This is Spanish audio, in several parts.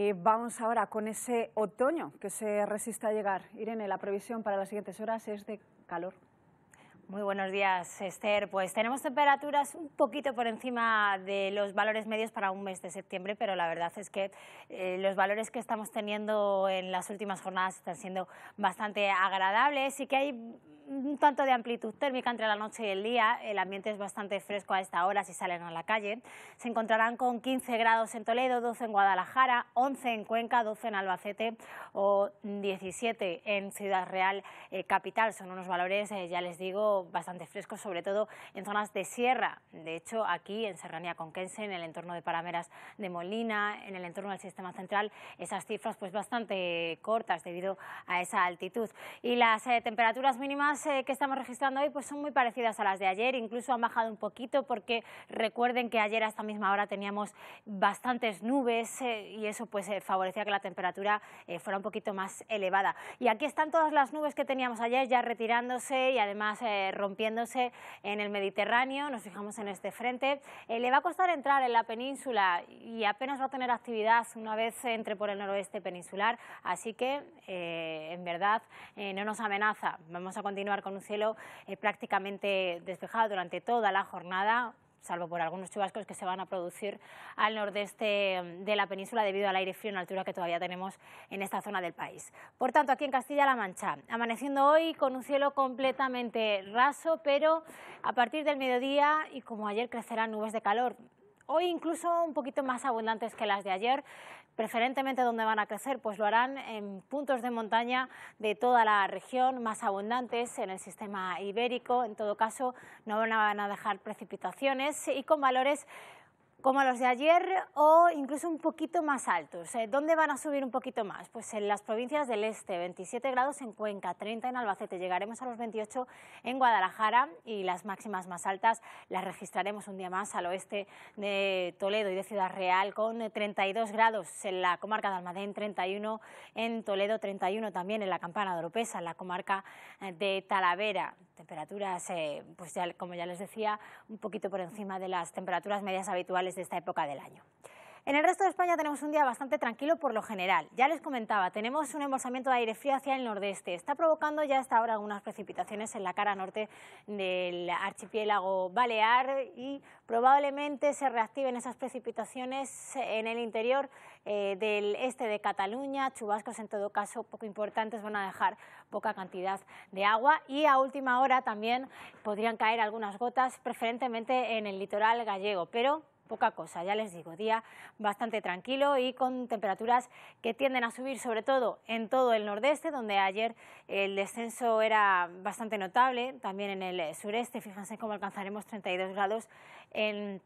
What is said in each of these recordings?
Eh, vamos ahora con ese otoño que se resiste a llegar. Irene, la previsión para las siguientes horas es de calor. Muy buenos días, Esther. Pues tenemos temperaturas un poquito por encima de los valores medios para un mes de septiembre, pero la verdad es que eh, los valores que estamos teniendo en las últimas jornadas están siendo bastante agradables y que hay un tanto de amplitud térmica entre la noche y el día, el ambiente es bastante fresco a esta hora si salen a la calle. Se encontrarán con 15 grados en Toledo, 12 en Guadalajara, 11 en Cuenca, 12 en Albacete o 17 en Ciudad Real eh, Capital. Son unos valores, eh, ya les digo, bastante frescos, sobre todo en zonas de sierra. De hecho, aquí en Serranía Conquense, en el entorno de Parameras de Molina, en el entorno del Sistema Central, esas cifras pues bastante cortas debido a esa altitud. Y las eh, temperaturas mínimas eh, que estamos registrando hoy pues son muy parecidas a las de ayer, incluso han bajado un poquito porque recuerden que ayer a esta misma hora teníamos bastantes nubes eh, y eso pues eh, favorecía que la temperatura fuera un poquito más elevada. Y aquí están todas las nubes que teníamos ayer ya retirándose y además rompiéndose en el Mediterráneo, nos fijamos en este frente. le va a costar entrar en la península y apenas va a tener actividad una vez entre por el noroeste peninsular, así que en verdad no nos amenaza. Vamos a continuar con un cielo eh, prácticamente despejado durante toda la jornada salvo por algunos chubascos que se van a producir al nordeste mm, de la península debido al aire frío en la altura que todavía tenemos en esta zona del país. Por tanto, aquí en Castilla-La Mancha, amaneciendo hoy con un cielo completamente raso, pero a partir del mediodía y como ayer crecerán nubes de calor, hoy incluso un poquito más abundantes que las de ayer. Preferentemente donde van a crecer, pues lo harán en puntos de montaña de toda la región, más abundantes en el sistema ibérico. En todo caso, no van a dejar precipitaciones y con valores como los de ayer o incluso un poquito más altos. ¿Dónde van a subir un poquito más? Pues en las provincias del este, 27 grados en Cuenca, 30 en Albacete, llegaremos a los 28 en Guadalajara y las máximas más altas las registraremos un día más al oeste de Toledo y de Ciudad Real con 32 grados en la comarca de Almadén, 31 en Toledo, 31 también en la Campana de Oropesa, en la comarca eh, de Talavera. Temperaturas, eh, pues ya, como ya les decía, un poquito por encima de las temperaturas medias habituales de esta época del año. En el resto de España tenemos un día bastante tranquilo por lo general. Ya les comentaba, tenemos un embolsamiento de aire frío hacia el nordeste. Está provocando ya hasta ahora algunas precipitaciones en la cara norte del archipiélago balear y probablemente se reactiven esas precipitaciones en el interior eh, del este de Cataluña. Chubascos en todo caso poco importantes van a dejar poca cantidad de agua y a última hora también podrían caer algunas gotas, preferentemente en el litoral gallego, pero poca cosa, ya les digo, día bastante tranquilo y con temperaturas que tienden a subir sobre todo en todo el nordeste, donde ayer el descenso era bastante notable, también en el eh, sureste, fíjense cómo alcanzaremos 32 grados en,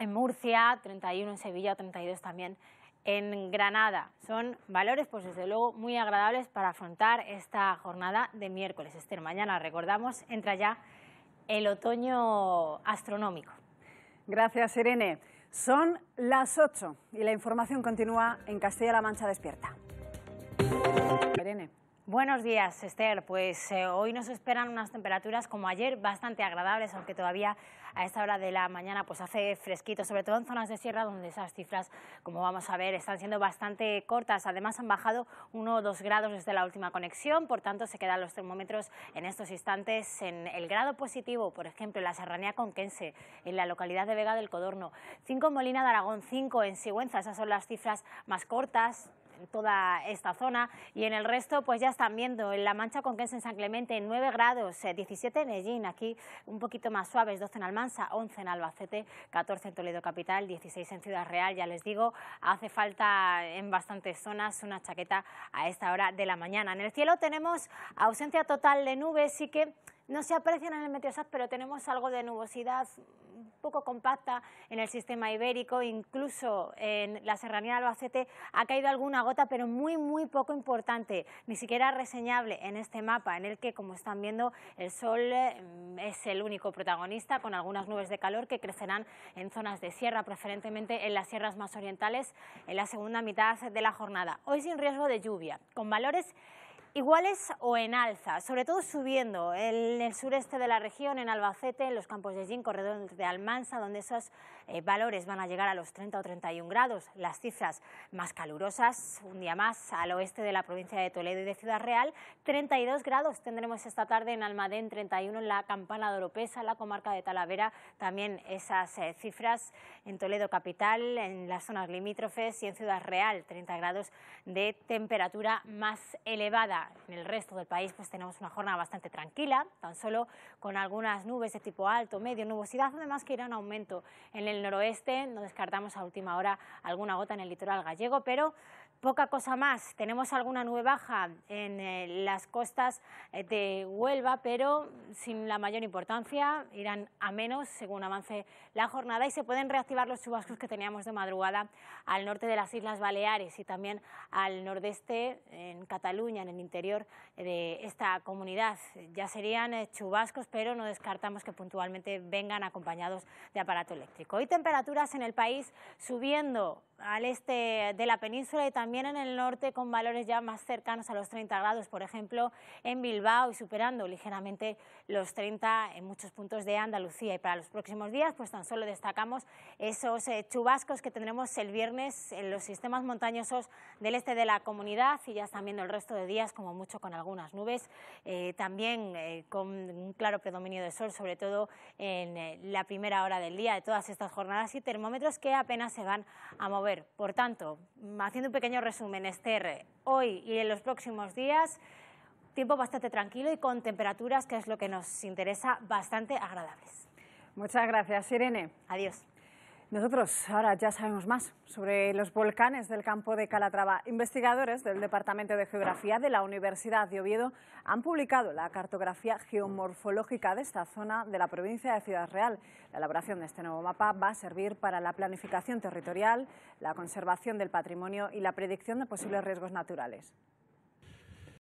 Murcia, 31 en Sevilla, 32 también en Granada. Son valores, pues desde luego, muy agradables para afrontar esta jornada de miércoles. Este mañana, recordamos, entra ya el otoño astronómico. Gracias, Irene. Son las 8 y la información continúa en Castilla-La Mancha Despierta. Buenos días, Esther. Pues eh, hoy nos esperan unas temperaturas como ayer bastante agradables, aunque todavía a esta hora de la mañana pues hace fresquito, sobre todo en zonas de sierra donde esas cifras, como vamos a ver, están siendo bastante cortas. Además han bajado uno o dos grados desde la última conexión, por tanto se quedan los termómetros en estos instantes en el grado positivo, por ejemplo, en la serranía conquense, en la localidad de Vega del Codorno, cinco en Molina de Aragón, 5 en Sigüenza, esas son las cifras más cortas, toda esta zona y en el resto pues ya están viendo en La Mancha con es en San Clemente 9 grados, 17 eh, en Medellín, aquí un poquito más suaves, 12 en Almansa, 11 en Albacete, 14 en Toledo Capital, 16 en Ciudad Real, ya les digo, hace falta en bastantes zonas una chaqueta a esta hora de la mañana. En el cielo tenemos ausencia total de nubes y que no se aprecian en el meteosat, pero tenemos algo de nubosidad poco compacta en el sistema ibérico, incluso en la serranía de Albacete ha caído alguna gota, pero muy, muy poco importante, ni siquiera reseñable en este mapa, en el que, como están viendo, el sol mm, es el único protagonista, con algunas nubes de calor que crecerán en zonas de sierra, preferentemente en las sierras más orientales, en la segunda mitad de la jornada. Hoy sin riesgo de lluvia, con valores iguales o en alza, sobre todo subiendo en el sureste de la región, en Albacete, en los campos de Gin, corredor de Almansa, donde esos eh, valores van a llegar a los 30 o 31 grados, las cifras más calurosas, un día más al oeste de la provincia de Toledo y de Ciudad Real, 32 grados tendremos esta tarde en Almadén, 31 en la Campana de Oropesa, la comarca de Talavera, también esas eh, cifras en Toledo capital, en las zonas limítrofes y en Ciudad Real, 30 grados de temperatura más elevada en el resto del país pues tenemos una jornada bastante tranquila, tan solo con algunas nubes de tipo alto, medio, nubosidad, además que irá en aumento en el noroeste, no descartamos a última hora alguna gota en el litoral gallego, pero Poca cosa más. Tenemos alguna nube baja en eh, las costas eh, de Huelva, pero sin la mayor importancia. Irán a menos según avance la jornada y se pueden reactivar los chubascos que teníamos de madrugada al norte de las Islas Baleares y también al nordeste en Cataluña, en el interior de esta comunidad. Ya serían eh, chubascos, pero no descartamos que puntualmente vengan acompañados de aparato eléctrico. Y temperaturas en el país subiendo al este de la península y también en el norte con valores ya más cercanos a los 30 grados, por ejemplo en Bilbao y superando ligeramente los 30 en muchos puntos de Andalucía. Y para los próximos días pues tan solo destacamos esos eh, chubascos que tendremos el viernes en los sistemas montañosos del este de la comunidad y ya también viendo el resto de días como mucho con algunas nubes, eh, también eh, con un claro predominio de sol, sobre todo en la primera hora del día de todas estas jornadas y termómetros que apenas se van a mover por tanto, haciendo un pequeño resumen, Esther, hoy y en los próximos días, tiempo bastante tranquilo y con temperaturas, que es lo que nos interesa, bastante agradables. Muchas gracias, Irene. Adiós. Nosotros ahora ya sabemos más sobre los volcanes del campo de Calatrava. Investigadores del Departamento de Geografía de la Universidad de Oviedo han publicado la cartografía geomorfológica de esta zona de la provincia de Ciudad Real. La elaboración de este nuevo mapa va a servir para la planificación territorial, la conservación del patrimonio y la predicción de posibles riesgos naturales.